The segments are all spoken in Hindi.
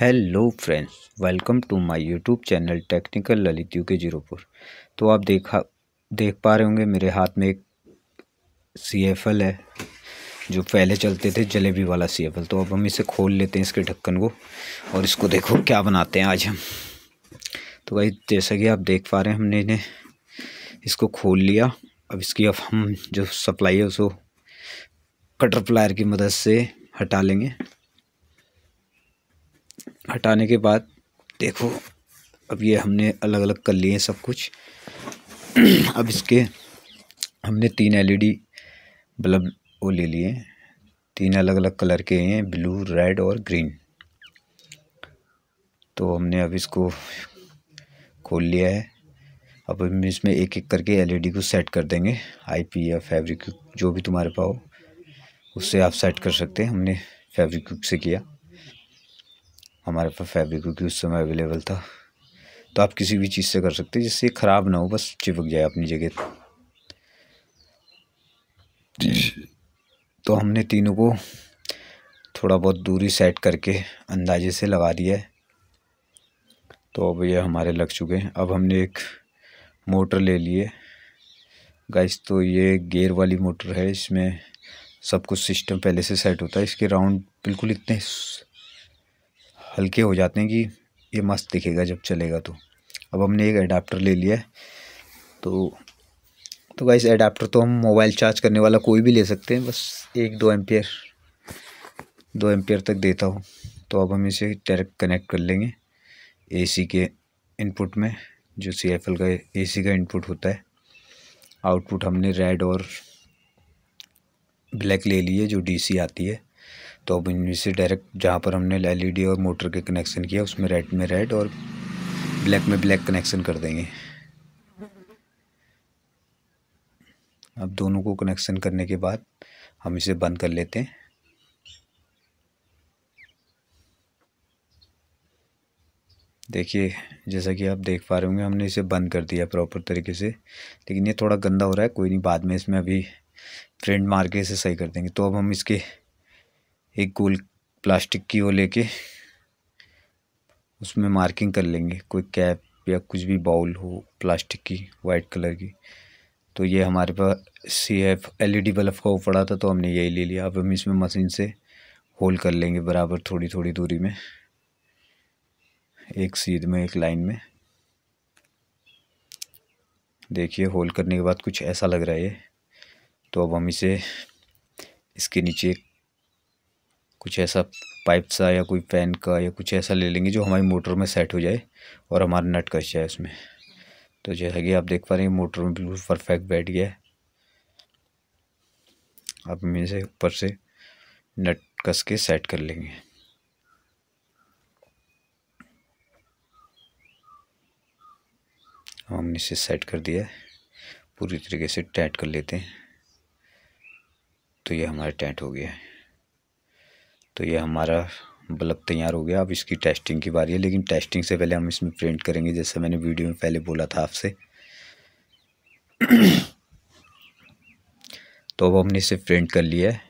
hello friends welcome to my YouTube channel technical Lalit यू के जीरोपुर तो आप देखा देख पा रहे होंगे मेरे हाथ में एक सी एफ एल है जो पहले चलते थे जलेबी वाला सी एफ एल तो अब हम इसे खोल लेते हैं इसके ढक्कन को और इसको देखो क्या बनाते हैं आज हम तो भाई जैसा कि आप देख पा रहे हैं हमने इन्हें इसको खोल लिया अब इसकी अब हम जो सप्लाई है उसको कटर प्लायर की मदद से हटा लेंगे हटाने के बाद देखो अब ये हमने अलग अलग कर लिए सब कुछ अब इसके हमने तीन एलईडी e बल्ब वो ले लिए तीन अलग अलग कलर के हैं ब्लू रेड और ग्रीन तो हमने अब इसको खोल लिया है अब हम इसमें एक एक करके एलईडी e को सेट कर देंगे आईपी या फैब्रिक जो भी तुम्हारे पास हो उससे आप सेट कर सकते हैं हमने फैब्रिक से किया हमारे पास फैब्रिक क्योंकि उस समय अवेलेबल था तो आप किसी भी चीज़ से कर सकते हैं जिससे ख़राब ना हो बस चिपक जाए अपनी जगह तो हमने तीनों को थोड़ा बहुत दूरी सेट करके अंदाजे से लगा दिया है तो अब ये हमारे लग चुके हैं अब हमने एक मोटर ले लिए गाइस तो ये गेयर वाली मोटर है इसमें सब कुछ सिस्टम पहले से सेट होता है इसके राउंड बिल्कुल इतने हल्के हो जाते हैं कि ये मस्त दिखेगा जब चलेगा तो अब हमने एक अडाप्टर ले लिया है तो तो गाइस अडाप्टर तो हम मोबाइल चार्ज करने वाला कोई भी ले सकते हैं बस एक दो एम्पियर दो एम्पियर तक देता हूँ तो अब हम इसे डायरेक्ट कनेक्ट कर लेंगे एसी के इनपुट में जो सी एफ एल का एसी का इनपुट होता है आउटपुट हमने रेड और ब्लैक ले लिए जो डीसी आती है तो अब इनमें से डायरेक्ट जहाँ पर हमने एल e और मोटर के कनेक्शन किया उसमें रेड में रेड और ब्लैक में ब्लैक कनेक्शन कर देंगे अब दोनों को कनेक्शन करने के बाद हम इसे बंद कर लेते हैं देखिए जैसा कि आप देख पा रहे होंगे हमने इसे बंद कर दिया प्रॉपर तरीके से लेकिन ये थोड़ा गंदा हो रहा है कोई नहीं बाद में इसमें अभी फ्रेंड मार के इसे सही कर देंगे तो अब हम इसके एक गोल प्लास्टिक की वो लेके उसमें मार्किंग कर लेंगे कोई कैप या कुछ भी बाउल हो प्लास्टिक की वाइट कलर की तो ये हमारे पास C F L E D bulb का वो पड़ा था तो हमने यही ले लिया अब हम इसमें मशीन से होल कर लेंगे बराबर थोड़ी थोड़ी दूरी में एक सीध में एक लाइन में देखिए होल करने के बाद कुछ ऐसा लग रहा है तो अब हम इसे इसके नीचे एक कुछ ऐसा पाइप सा या कोई पैन का या कुछ ऐसा ले लेंगे जो हमारी मोटर में सेट हो जाए और हमारा नट कस जाए उसमें तो जैसा कि आप देख पा रहे हैं मोटर में बिल्कुल परफेक्ट बैठ गया है आप में से ऊपर से नट कस के सेट कर लेंगे हमने इसे सेट कर दिया है पूरी तरीके से टैट कर लेते हैं तो ये हमारा टैट हो गया है तो ये हमारा बल्ब तैयार हो गया अब इसकी टेस्टिंग की बारी है लेकिन टेस्टिंग से पहले हम इसमें प्रिंट करेंगे जैसे मैंने वीडियो में पहले बोला था आपसे तो अब हमने इसे प्रिंट कर लिया है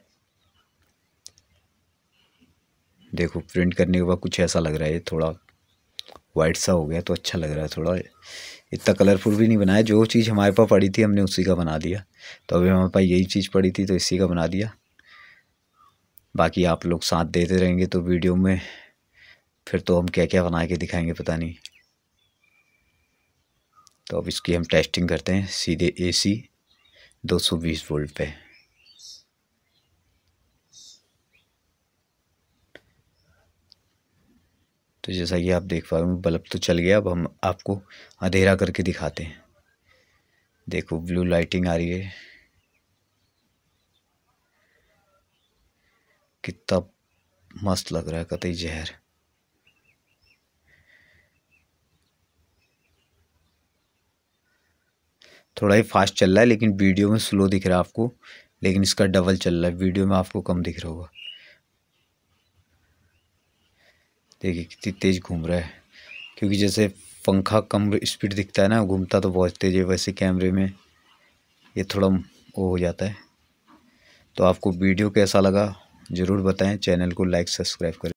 देखो प्रिंट करने के बाद कुछ ऐसा लग रहा है थोड़ा वाइट सा हो गया तो अच्छा लग रहा है थोड़ा इतना कलरफुल भी नहीं बनाया जो चीज़ हमारे पास पड़ी थी हमने उसी का बना दिया तो अभी हमारे पास यही चीज़ पड़ी थी तो इसी का बना दिया बाकी आप लोग साथ देते रहेंगे तो वीडियो में फिर तो हम क्या क्या बना के दिखाएंगे पता नहीं तो अब इसकी हम टेस्टिंग करते हैं सीधे एसी 220 वोल्ट पे तो जैसा कि आप देख पा रहे हो बल्ब तो चल गया अब हम आपको अंधेरा करके दिखाते हैं देखो ब्लू लाइटिंग आ रही है कितना मस्त लग रहा है कतई जहर थोड़ा ही फास्ट चल रहा है लेकिन वीडियो में स्लो दिख रहा है आपको लेकिन इसका डबल चल रहा है वीडियो में आपको कम दिख रहा होगा देखिए कितनी तेज़ घूम रहा है क्योंकि जैसे पंखा कम स्पीड दिखता है ना घूमता तो बहुत तेज़ है वैसे कैमरे में ये थोड़ा वो हो जाता है तो आपको वीडियो कैसा लगा ज़रूर बताएं चैनल को लाइक सब्सक्राइब करें